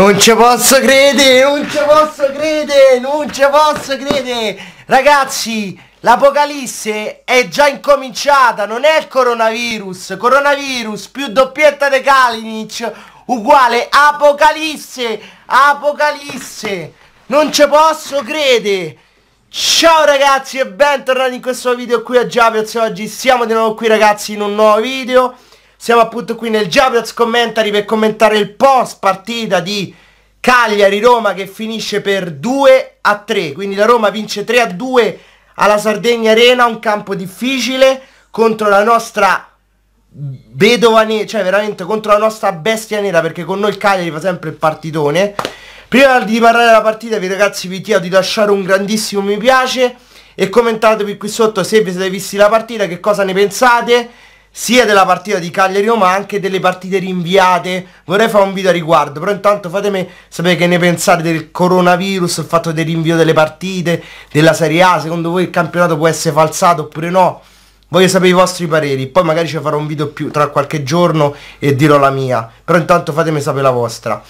Non ci posso credere, non ci posso credere, non ci posso credere. Ragazzi, l'apocalisse è già incominciata, non è il coronavirus. Coronavirus più doppietta di Kalinic uguale apocalisse, apocalisse. Non ci posso credere. Ciao ragazzi e bentornati in questo video qui a Giapiazzi oggi siamo di nuovo qui ragazzi in un nuovo video siamo appunto qui nel Javiaz Commentary per commentare il post partita di Cagliari-Roma che finisce per 2 a 3. Quindi la Roma vince 3 a 2 alla Sardegna Arena, un campo difficile contro la nostra vedova nera, cioè veramente contro la nostra bestia nera perché con noi il Cagliari fa sempre il partitone. Prima di parlare della partita vi ragazzi vi chiedo di lasciare un grandissimo mi piace e commentatevi qui sotto se vi siete visti la partita, che cosa ne pensate sia della partita di Cagliari ma anche delle partite rinviate. Vorrei fare un video a riguardo, però intanto fatemi sapere che ne pensate del coronavirus, il fatto del rinvio delle partite, della Serie A, secondo voi il campionato può essere falsato oppure no? Voglio sapere i vostri pareri, poi magari ci farò un video più tra qualche giorno e dirò la mia, però intanto fatemi sapere la vostra.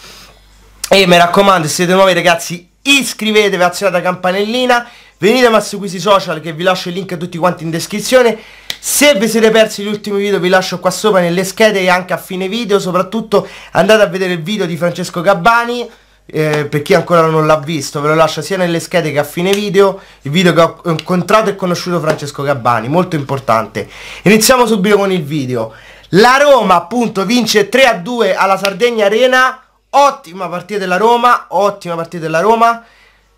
E mi raccomando, se siete nuovi ragazzi, iscrivetevi, azionate la campanellina, venite a seguire sui social che vi lascio il link a tutti quanti in descrizione se vi siete persi gli ultimi video vi lascio qua sopra nelle schede e anche a fine video, soprattutto andate a vedere il video di Francesco Gabbani. Eh, per chi ancora non l'ha visto ve lo lascio sia nelle schede che a fine video il video che ho incontrato e conosciuto Francesco Gabbani molto importante iniziamo subito con il video la Roma appunto vince 3 a 2 alla Sardegna Arena ottima partita della Roma ottima partita della Roma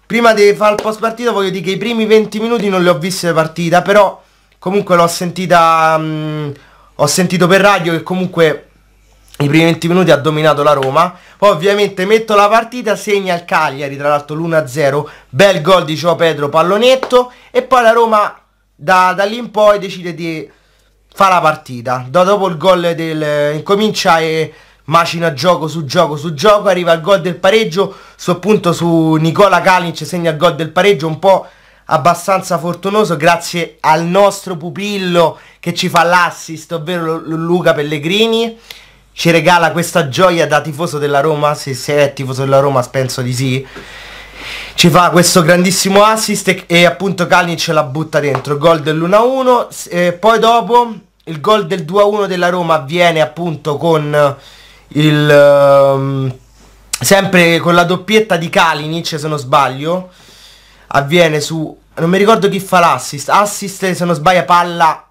prima di fare il post partita voglio dire che i primi 20 minuti non li ho visti la partita però comunque l'ho sentita mh, mm, ho sentito per radio che comunque i primi 20 minuti ha dominato la Roma poi ovviamente metto la partita segna il Cagliari tra l'altro l'1-0 bel gol di Gio Pedro pallonetto e poi la Roma da, da lì in poi decide di fare la partita da dopo il gol del incomincia e macina gioco su gioco su gioco arriva il gol del pareggio su appunto su Nicola Kalinic segna il gol del pareggio un po' abbastanza fortunoso grazie al nostro pupillo che ci fa l'assist, ovvero Luca Pellegrini. Ci regala questa gioia da tifoso della Roma, se sei tifoso della Roma penso di sì. Ci fa questo grandissimo assist e, e appunto ce la butta dentro, gol dell'1-1. Eh, poi dopo il gol del 2-1 della Roma avviene appunto con il... Um, sempre con la doppietta di Kalinic se non sbaglio avviene su, non mi ricordo chi fa l'assist, assist se non sbaglio palla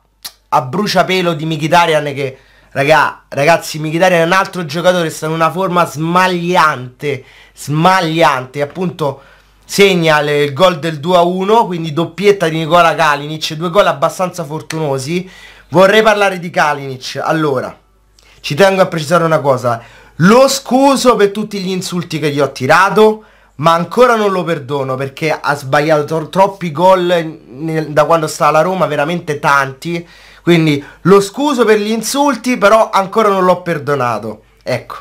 a bruciapelo di Mkhitaryan che Raga, ragazzi, Mkhitaryan è un altro giocatore, sta in una forma smagliante, smagliante, appunto segna le, il gol del 2-1, a quindi doppietta di Nicola Kalinic, due gol abbastanza fortunosi. Vorrei parlare di Kalinic, allora, ci tengo a precisare una cosa, lo scuso per tutti gli insulti che gli ho tirato, ma ancora non lo perdono perché ha sbagliato tro troppi gol nel, da quando sta alla Roma, veramente tanti. Quindi lo scuso per gli insulti, però ancora non l'ho perdonato. Ecco.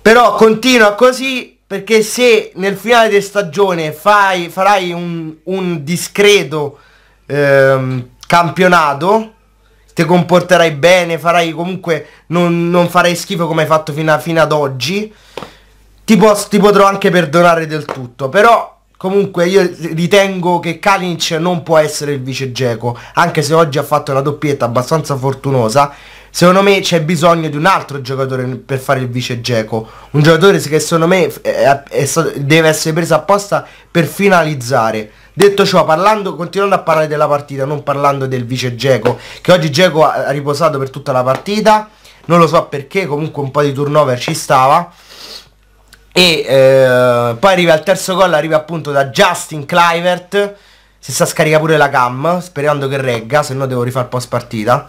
Però continua così perché se nel finale di stagione fai, farai un, un discreto ehm, campionato, ti comporterai bene, farai comunque, non, non farai schifo come hai fatto fino, a, fino ad oggi ti, pos- ti potrò anche perdonare del tutto, però Comunque io ritengo che Kalinic non può essere il vice Geco, anche se oggi ha fatto una doppietta abbastanza fortunosa. Secondo me c'è bisogno di un altro giocatore per fare il vice Geco, un giocatore che secondo me eh, è, è, deve essere preso apposta per finalizzare. Detto ciò, parlando, continuando a parlare della partita, non parlando del vice Geco, che oggi Geco ha riposato per tutta la partita, non lo so perché, comunque un po' di turnover ci stava. E eh, poi arriva il terzo gol, arriva appunto da Justin Clivert. Si sta scarica pure la cam, sperando che regga, se no devo rifare post partita.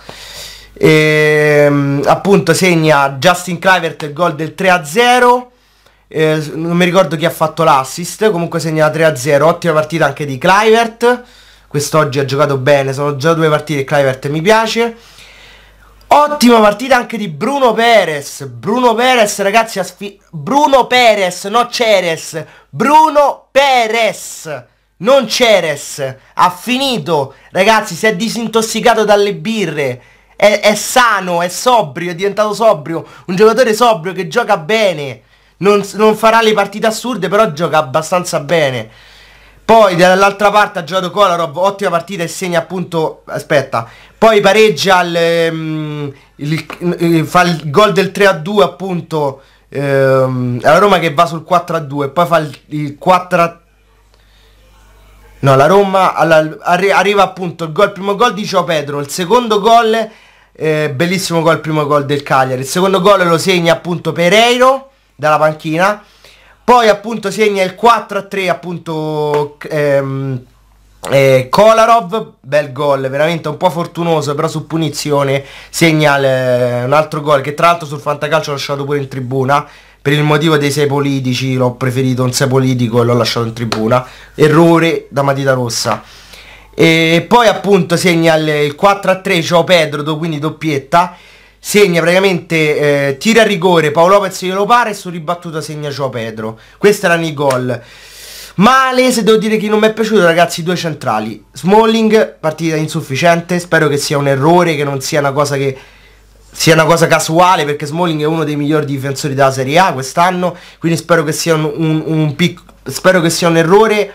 E, ehm, appunto segna Justin Clivert il gol del 3-0. a Eh, non mi ricordo chi ha fatto l'assist, comunque segna 3-0. a Ottima partita anche di Clivert. Quest'oggi ha giocato bene, sono già due partite Clivert mi piace. Ottima partita anche di Bruno Perez. Bruno Perez, ragazzi, ha sfi... Bruno Perez, no Ceres. Bruno Perez, non Ceres. Ha finito, ragazzi, si è disintossicato dalle birre. È, è sano, è sobrio, è diventato sobrio. Un giocatore sobrio che gioca bene. Non, non farà le partite assurde, però gioca abbastanza bene. Poi dall'altra parte ha giocato Kolarov, ottima partita e segna appunto, aspetta, poi pareggia il, um, ehm, il, il, fa il gol del 3 a 2 appunto ehm, la Roma che va sul 4 a 2 poi fa il, il 4 a no la Roma alla, arri, arriva appunto il, gol, il primo gol di Ciao Pedro il secondo gol eh, bellissimo gol il primo gol del Cagliari il secondo gol lo segna appunto Pereiro dalla panchina poi appunto segna il 4 a 3 appunto ehm, eh, Kolarov, bel gol, veramente un po' fortunoso, però su punizione segna eh, un altro gol che tra l'altro sul fantacalcio l'ho lasciato pure in tribuna. Per il motivo dei sei politici l'ho preferito un sei politico e l'ho lasciato in tribuna. Errore da matita rossa. E poi appunto segna il 4 a 3 Ciao Pedro, quindi doppietta segna praticamente eh, tira a rigore Paolo Lopez glielo pare e su ribattuta segna Gio Pedro questi era i gol male se devo dire che non mi è piaciuto ragazzi due centrali Smalling partita insufficiente spero che sia un errore che non sia una cosa che sia una cosa casuale perché Smalling è uno dei migliori difensori della Serie A quest'anno quindi spero che sia un, un, un pic, spero che sia un errore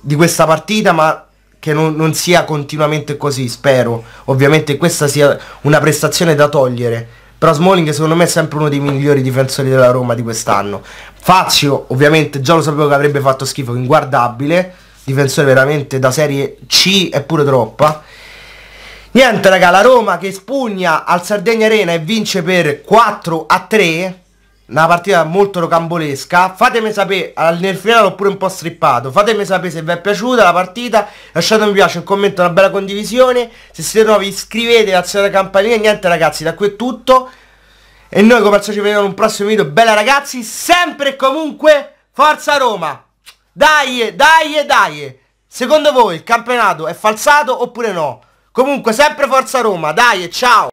di questa partita ma che non, non, sia continuamente così, spero. Ovviamente questa sia una prestazione da togliere. Però Smalling secondo me è sempre uno dei migliori difensori della Roma di quest'anno. Fazio ovviamente già lo sapevo che avrebbe fatto schifo, inguardabile. Difensore veramente da serie C è pure troppa. Niente raga, la Roma che spugna al Sardegna Arena e vince per 4 a 3 una partita molto rocambolesca. Fatemi sapere, nel finale l'ho pure un po' strippato. Fatemi sapere se vi è piaciuta la partita. Lasciate un piace, un commento, una bella condivisione. Se siete nuovi iscrivetevi, alzate la campanella. Niente ragazzi, da qui è tutto. E noi come al solito ci vediamo in un prossimo video. Bella ragazzi, sempre e comunque, forza Roma! Dai, dai, dai! Secondo voi il campionato è falsato oppure no? Comunque sempre forza Roma, dai, ciao!